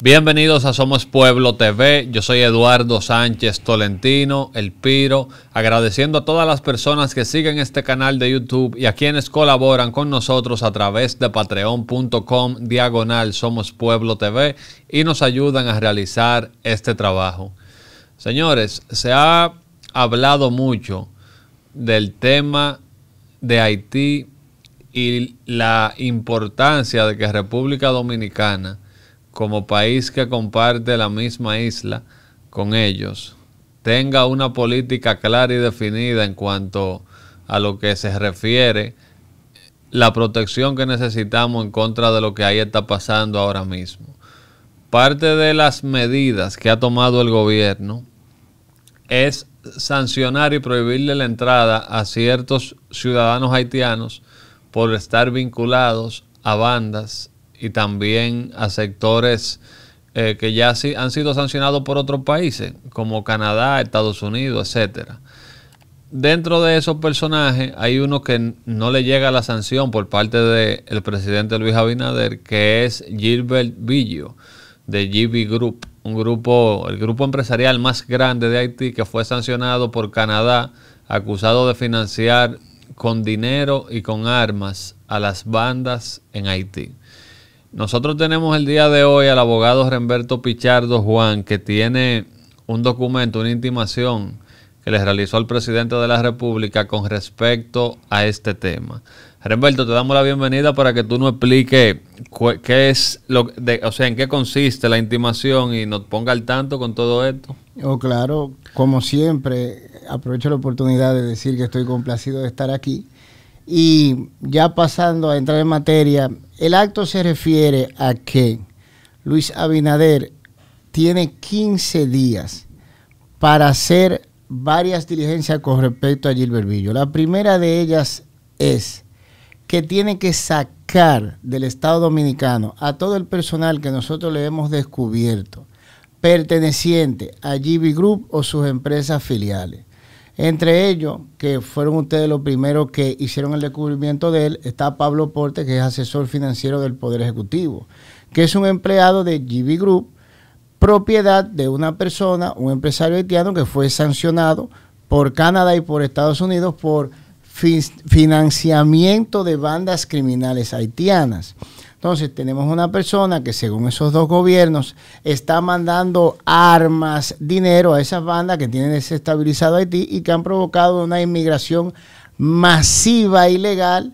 Bienvenidos a Somos Pueblo TV. Yo soy Eduardo Sánchez Tolentino, El Piro, agradeciendo a todas las personas que siguen este canal de YouTube y a quienes colaboran con nosotros a través de patreon.com diagonal Somos Pueblo TV y nos ayudan a realizar este trabajo. Señores, se ha hablado mucho del tema de Haití y la importancia de que República Dominicana como país que comparte la misma isla con ellos, tenga una política clara y definida en cuanto a lo que se refiere la protección que necesitamos en contra de lo que ahí está pasando ahora mismo. Parte de las medidas que ha tomado el gobierno es sancionar y prohibirle la entrada a ciertos ciudadanos haitianos por estar vinculados a bandas y también a sectores eh, que ya han sido sancionados por otros países, como Canadá, Estados Unidos, etcétera. Dentro de esos personajes hay uno que no le llega la sanción por parte del presidente Luis Abinader, que es Gilbert Villo, de GB Group, un grupo, el grupo empresarial más grande de Haití que fue sancionado por Canadá, acusado de financiar con dinero y con armas a las bandas en Haití. Nosotros tenemos el día de hoy al abogado Renberto Pichardo Juan, que tiene un documento, una intimación que les realizó al presidente de la República con respecto a este tema. Renberto, te damos la bienvenida para que tú nos expliques qué es lo o sea, en qué consiste la intimación y nos ponga al tanto con todo esto. Oh, claro, como siempre, aprovecho la oportunidad de decir que estoy complacido de estar aquí y ya pasando a entrar en materia, el acto se refiere a que Luis Abinader tiene 15 días para hacer varias diligencias con respecto a Gilbert La primera de ellas es que tiene que sacar del Estado Dominicano a todo el personal que nosotros le hemos descubierto perteneciente a GB Group o sus empresas filiales. Entre ellos, que fueron ustedes los primeros que hicieron el descubrimiento de él, está Pablo Porte, que es asesor financiero del Poder Ejecutivo, que es un empleado de GB Group, propiedad de una persona, un empresario haitiano que fue sancionado por Canadá y por Estados Unidos por financiamiento de bandas criminales haitianas. Entonces tenemos una persona que según esos dos gobiernos está mandando armas, dinero a esas bandas que tienen desestabilizado Haití y que han provocado una inmigración masiva ilegal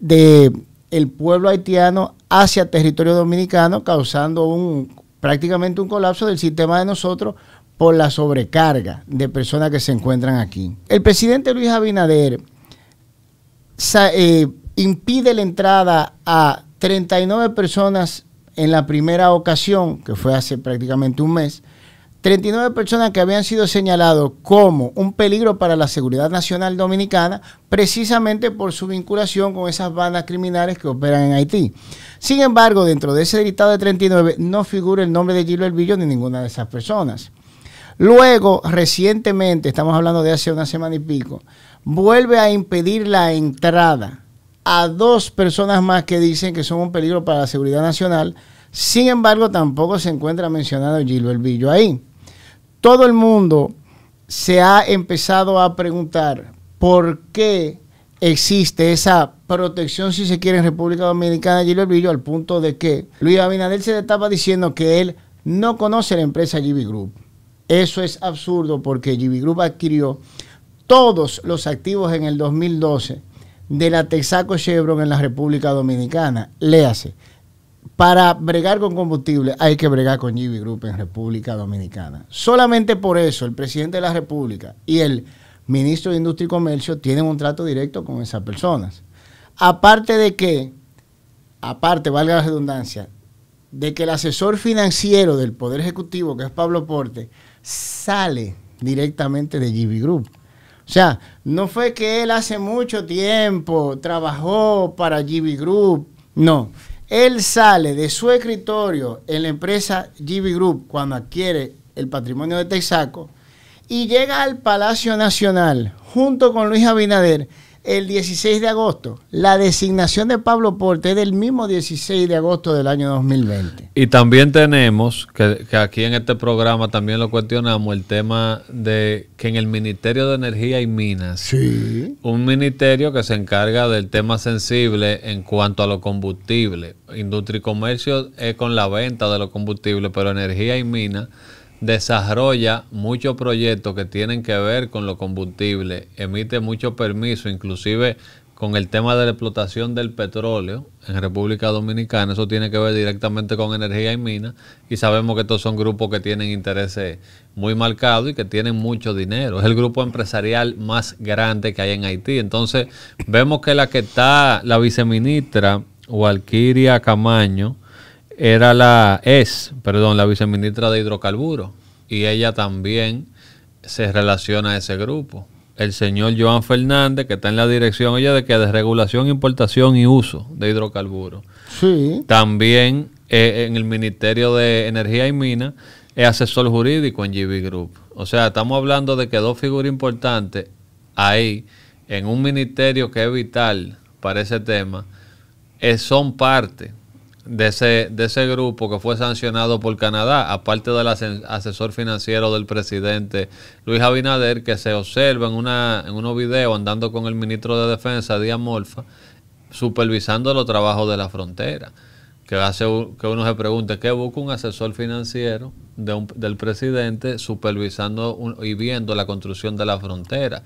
de el pueblo haitiano hacia territorio dominicano, causando un prácticamente un colapso del sistema de nosotros por la sobrecarga de personas que se encuentran aquí. El presidente Luis Abinader eh, impide la entrada a 39 personas en la primera ocasión, que fue hace prácticamente un mes, 39 personas que habían sido señalados como un peligro para la seguridad nacional dominicana, precisamente por su vinculación con esas bandas criminales que operan en Haití. Sin embargo, dentro de ese listado de 39 no figura el nombre de Gilbert Herbillo ni ninguna de esas personas. Luego, recientemente, estamos hablando de hace una semana y pico, vuelve a impedir la entrada a dos personas más que dicen que son un peligro para la seguridad nacional. Sin embargo, tampoco se encuentra mencionado Gilbert Villo ahí. Todo el mundo se ha empezado a preguntar por qué existe esa protección, si se quiere, en República Dominicana, Gilbert Villo, al punto de que Luis Abinader se le estaba diciendo que él no conoce la empresa GB Group. Eso es absurdo porque GB Group adquirió todos los activos en el 2012 de la Texaco Chevron en la República Dominicana. Léase. Para bregar con combustible hay que bregar con GB Group en República Dominicana. Solamente por eso el presidente de la República y el ministro de Industria y Comercio tienen un trato directo con esas personas. Aparte de que, aparte, valga la redundancia, de que el asesor financiero del Poder Ejecutivo, que es Pablo Porte, sale directamente de GB Group. O sea, no fue que él hace mucho tiempo trabajó para GB Group, no. Él sale de su escritorio en la empresa GB Group cuando adquiere el patrimonio de Texaco y llega al Palacio Nacional junto con Luis Abinader el 16 de agosto. La designación de Pablo Porte es del mismo 16 de agosto del año 2020. Y también tenemos, que, que, aquí en este programa también lo cuestionamos, el tema de que en el Ministerio de Energía y Minas, sí. un ministerio que se encarga del tema sensible en cuanto a los combustibles. Industria y comercio es con la venta de los combustibles, pero energía y minas desarrolla muchos proyectos que tienen que ver con lo combustible... emite muchos permisos, inclusive con el tema de la explotación del petróleo en República Dominicana, eso tiene que ver directamente con energía y minas, y sabemos que estos son grupos que tienen intereses muy marcados y que tienen mucho dinero. Es el grupo empresarial más grande que hay en Haití. Entonces, vemos que la que está la viceministra Walkiria Camaño, era la, es, perdón, la viceministra de hidrocarburos y ella también se relaciona a ese grupo. El señor Joan Fernández, que está en la dirección ella de que de regulación, importación y uso de hidrocarburos. Sí. También eh, en el Ministerio de Energía y Minas es asesor jurídico en GB Group. O sea, estamos hablando de que dos figuras importantes ahí, en un ministerio que es vital para ese tema, eh, son parte de ese, de ese grupo que fue sancionado por Canadá, aparte del asesor financiero del presidente Luis Abinader, que se observa en, una, en unos videos andando con el ministro de Defensa, Díaz Morfa, supervisando los trabajos de la frontera. Que hace que uno se pregunte qué busca un asesor financiero del presidente supervisando y viendo la construcción de la frontera.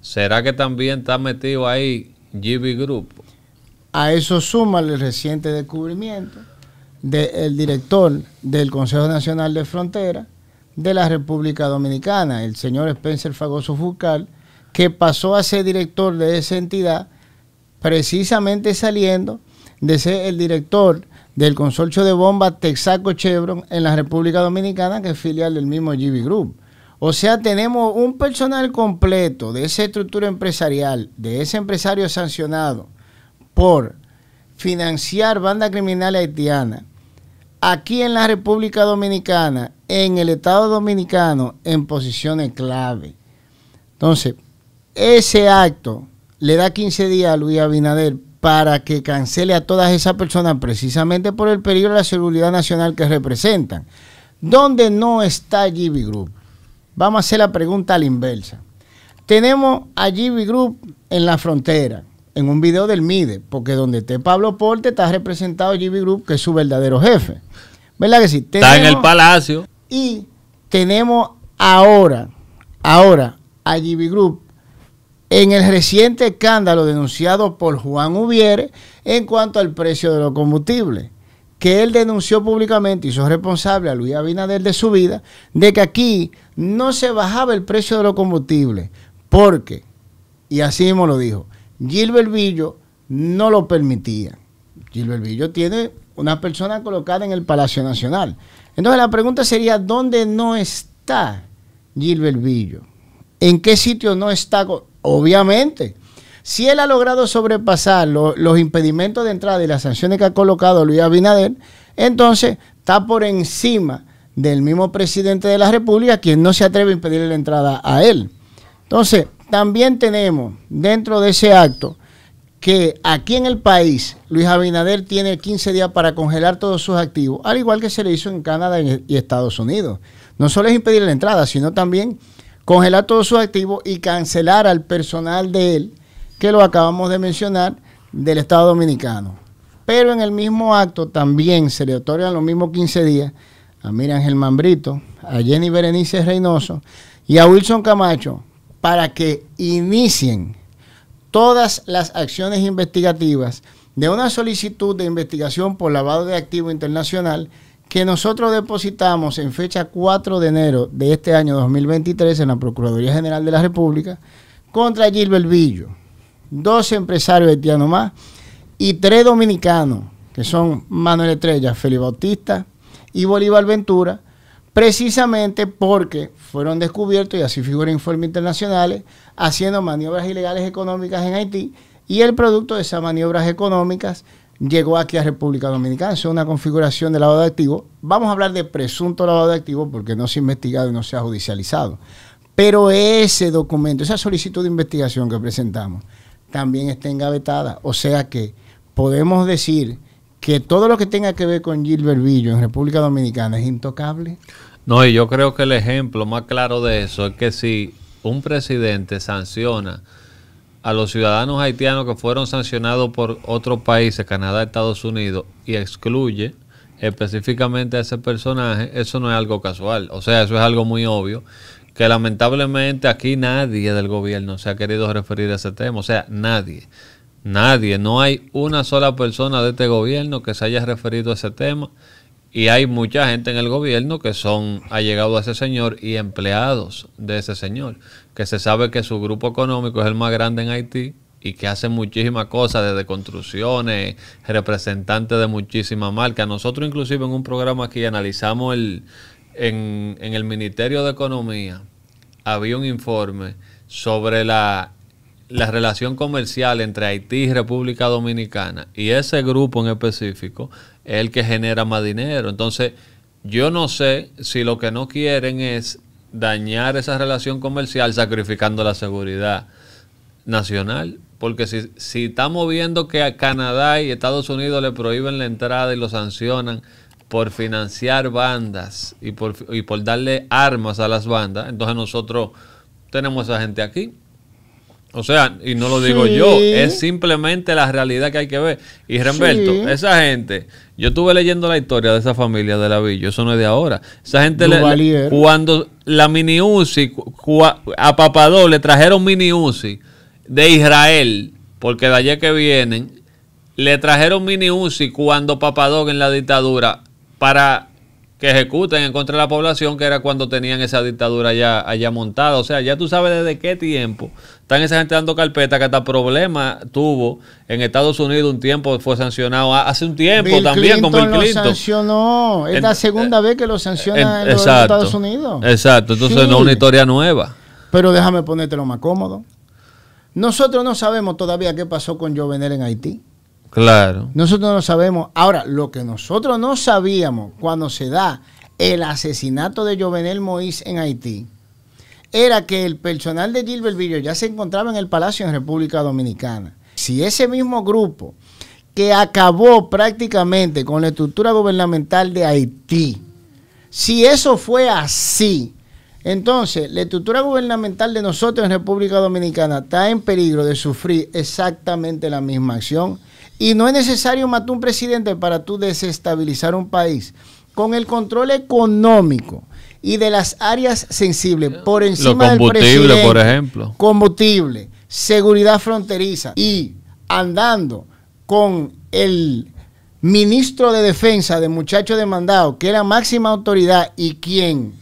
¿Será que también está metido ahí GB Group? A eso suma el reciente descubrimiento del director del Consejo Nacional de Frontera de la República Dominicana, el señor Spencer Fagoso Fucal, que pasó a ser director de esa entidad precisamente saliendo de ser el director del consorcio de bombas Texaco Chevron en la República Dominicana, que es filial del mismo GB Group. O sea, tenemos un personal completo de esa estructura empresarial, de ese empresario sancionado, por financiar banda criminal haitiana aquí en la República Dominicana, en el Estado Dominicano, en posiciones clave. Entonces, ese acto le da 15 días a Luis Abinader para que cancele a todas esas personas precisamente por el peligro de la seguridad nacional que representan. ¿Dónde no está GB Group? Vamos a hacer la pregunta a la inversa. Tenemos a GB Group en la frontera, en un video del MIDE, porque donde esté Pablo Porte está representado GB Group, que es su verdadero jefe. ¿Verdad que sí? está en el palacio. Y tenemos ahora, ahora a GB Group en el reciente escándalo denunciado por Juan Ubiere en cuanto al precio de los combustibles, que él denunció públicamente y hizo responsable a Luis Abinader de su vida, de que aquí no se bajaba el precio de los combustibles, porque, y así mismo lo dijo, Gilbert no lo permitía. Gilbert tiene una persona colocada en el Palacio Nacional. Entonces la pregunta sería, ¿dónde no está Gilbert ¿En qué sitio no está? Obviamente, si él ha logrado sobrepasar los impedimentos de entrada y las sanciones que ha colocado Luis Abinader, entonces está por encima del mismo presidente de la República, quien no se atreve a impedirle la entrada a él. Entonces, también tenemos dentro de ese acto que aquí en el país Luis Abinader tiene 15 días para congelar todos sus activos, al igual que se le hizo en Canadá y Estados Unidos. No solo es impedir la entrada, sino también congelar todos sus activos y cancelar al personal de él, que lo acabamos de mencionar, del Estado Dominicano. Pero en el mismo acto también se le otorgan los mismos 15 días a Mira Ángel Mambrito, a Jenny Berenice Reynoso y a Wilson Camacho para que inicien todas las acciones investigativas de una solicitud de investigación por lavado de activo internacional que nosotros depositamos en fecha 4 de enero de este año 2023 en la Procuraduría General de la República contra Gilbert Villo, dos empresarios haitianos más y tres dominicanos, que son Manuel Estrella, Felipe Bautista y Bolívar Ventura, precisamente porque fueron descubiertos, y así en informes internacionales, haciendo maniobras ilegales económicas en Haití, y el producto de esas maniobras económicas llegó aquí a República Dominicana. es una configuración de lavado de activos. Vamos a hablar de presunto lavado de activos porque no se ha investigado y no se ha judicializado. Pero ese documento, esa solicitud de investigación que presentamos, también está engavetada. O sea que podemos decir que todo lo que tenga que ver con Gilbert Villo en República Dominicana es intocable. No, y yo creo que el ejemplo más claro de eso es que si un presidente sanciona a los ciudadanos haitianos que fueron sancionados por otros países, Canadá, Estados Unidos, y excluye específicamente a ese personaje, eso no es algo casual. O sea, eso es algo muy obvio, que lamentablemente aquí nadie del gobierno se ha querido referir a ese tema. O sea, nadie. Nadie, no hay una sola persona de este gobierno que se haya referido a ese tema y hay mucha gente en el gobierno que son allegados a ese señor y empleados de ese señor, que se sabe que su grupo económico es el más grande en Haití y que hace muchísimas cosas, desde construcciones, representantes de muchísimas marcas. Nosotros inclusive en un programa aquí analizamos el, en el Ministerio de Economía, había un informe sobre la la relación comercial entre Haití y República Dominicana y ese grupo en específico es el que genera más dinero. Entonces, yo no sé si lo que no quieren es dañar esa relación comercial sacrificando la seguridad nacional. Porque si, estamos viendo que a Canadá y Estados Unidos le prohíben la entrada y lo sancionan por financiar bandas y por, y por darle armas a las bandas, entonces nosotros tenemos a esa gente aquí o sea, y no lo digo yo, es simplemente la realidad que hay que ver. Y Remberto, esa gente, yo estuve leyendo la historia de esa familia de la Villa, eso no es de ahora. Esa gente, le, cuando la mini UCI, a Papadó le trajeron mini UCI de Israel, porque de allá que vienen, le trajeron mini UCI cuando Papadó en la dictadura para que ejecuten en contra de la población, que era cuando tenían esa dictadura ya allá montada. O sea, ya tú sabes desde qué tiempo están esa gente dando carpeta, que hasta problema tuvo en Estados Unidos un tiempo, fue sancionado ah, hace un tiempo también con Bill Clinton. Lo sancionó, es la segunda eh, vez que lo sancionan en, los Estados Unidos. Exacto, entonces no es una historia nueva. Pero déjame ponértelo más cómodo. Nosotros no sabemos todavía qué pasó con Jovenel en Haití. Claro. Nosotros no sabemos. Ahora, lo que nosotros no sabíamos cuando se da el asesinato de Jovenel Moïse en Haití era que el personal de Gilbert Villo ya se encontraba en el Palacio en República Dominicana. Si ese mismo grupo que acabó prácticamente con la estructura gubernamental de Haití, si eso fue así, entonces la estructura gubernamental de nosotros en República Dominicana está en peligro de sufrir exactamente la misma acción y no es necesario matar un presidente para tú desestabilizar un país. Con el control económico y de las áreas sensibles por encima del por ejemplo. Combustible, seguridad fronteriza y andando con el ministro de defensa de muchacho demandado, que es la máxima autoridad y quien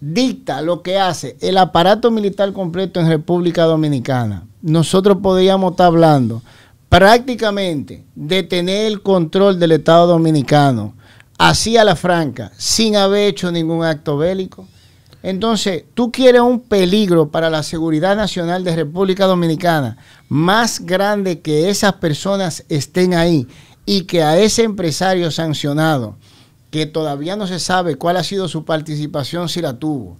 dicta lo que hace el aparato militar completo en República Dominicana. Nosotros podríamos estar hablando prácticamente detener el control del Estado dominicano así a la franca, sin haber hecho ningún acto bélico. Entonces, tú quieres un peligro para la seguridad nacional de República Dominicana más grande que esas personas estén ahí y que a ese empresario sancionado, que todavía no se sabe cuál ha sido su participación si la tuvo,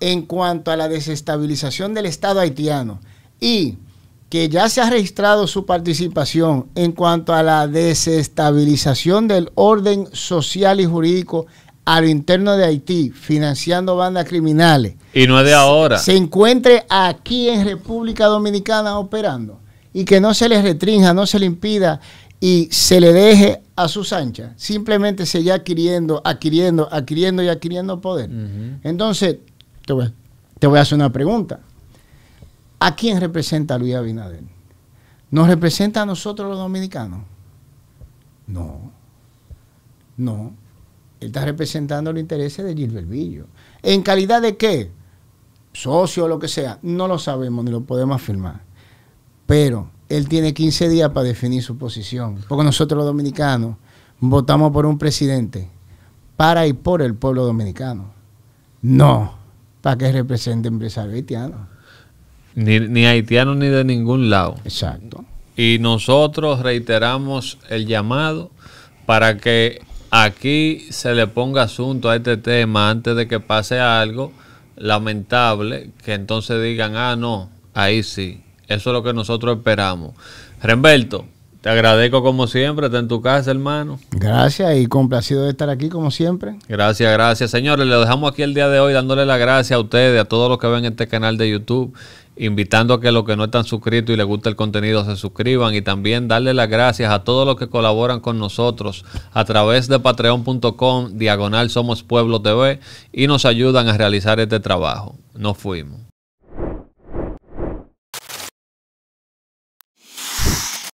en cuanto a la desestabilización del Estado haitiano y ya se ha registrado su participación en cuanto a la desestabilización del orden social y jurídico al interno de Haití, financiando bandas criminales. Y no es de ahora. Se encuentre aquí en República Dominicana operando y que no se le restrinja, no se le impida y se le deje a sus anchas. Simplemente se adquiriendo, adquiriendo, adquiriendo y adquiriendo poder. Entonces, te voy a hacer una pregunta. ¿A quién representa Luis Abinader? ¿Nos representa a nosotros los dominicanos? No, no. Él está representando los intereses de Gilbert Villo. ¿En calidad de qué? Socio o lo que sea. No lo sabemos ni lo podemos afirmar. Pero él tiene 15 días para definir su posición. Porque nosotros los dominicanos votamos por un presidente para y por el pueblo dominicano. No, para que represente empresario haitiano. Ni, ni haitiano ni de ningún lado. Exacto. Y nosotros reiteramos el llamado para que aquí se le ponga asunto a este tema antes de que pase algo lamentable, que entonces digan, ah, no, ahí sí, eso es lo que nosotros esperamos. Remberto, te agradezco como siempre, está en tu casa, hermano. Gracias y complacido de estar aquí como siempre. Gracias, gracias. Señores, le dejamos aquí el día de hoy dándole las gracias a ustedes, a todos los que ven este canal de YouTube invitando a que los que no están suscritos y les gusta el contenido se suscriban y también darle las gracias a todos los que colaboran con nosotros a través de patreon.com diagonal somos pueblo tv y nos ayudan a realizar este trabajo. Nos fuimos.